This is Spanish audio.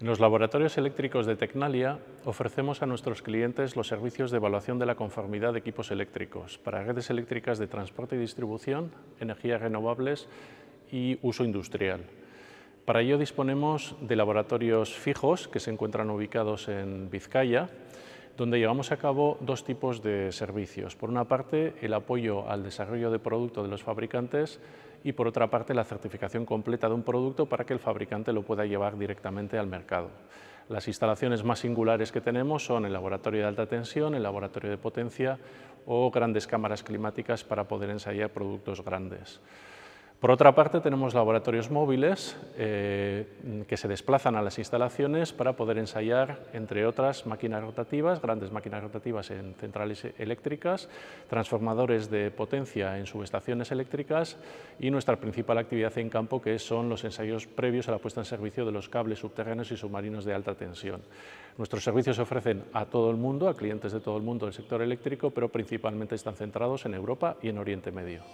En los laboratorios eléctricos de Tecnalia ofrecemos a nuestros clientes los servicios de evaluación de la conformidad de equipos eléctricos para redes eléctricas de transporte y distribución, energías renovables y uso industrial. Para ello disponemos de laboratorios fijos que se encuentran ubicados en Vizcaya, donde llevamos a cabo dos tipos de servicios. Por una parte, el apoyo al desarrollo de producto de los fabricantes y por otra parte, la certificación completa de un producto para que el fabricante lo pueda llevar directamente al mercado. Las instalaciones más singulares que tenemos son el laboratorio de alta tensión, el laboratorio de potencia o grandes cámaras climáticas para poder ensayar productos grandes. Por otra parte, tenemos laboratorios móviles eh, que se desplazan a las instalaciones para poder ensayar, entre otras, máquinas rotativas, grandes máquinas rotativas en centrales eléctricas, transformadores de potencia en subestaciones eléctricas y nuestra principal actividad en campo, que son los ensayos previos a la puesta en servicio de los cables subterráneos y submarinos de alta tensión. Nuestros servicios se ofrecen a todo el mundo, a clientes de todo el mundo del sector eléctrico, pero principalmente están centrados en Europa y en Oriente Medio.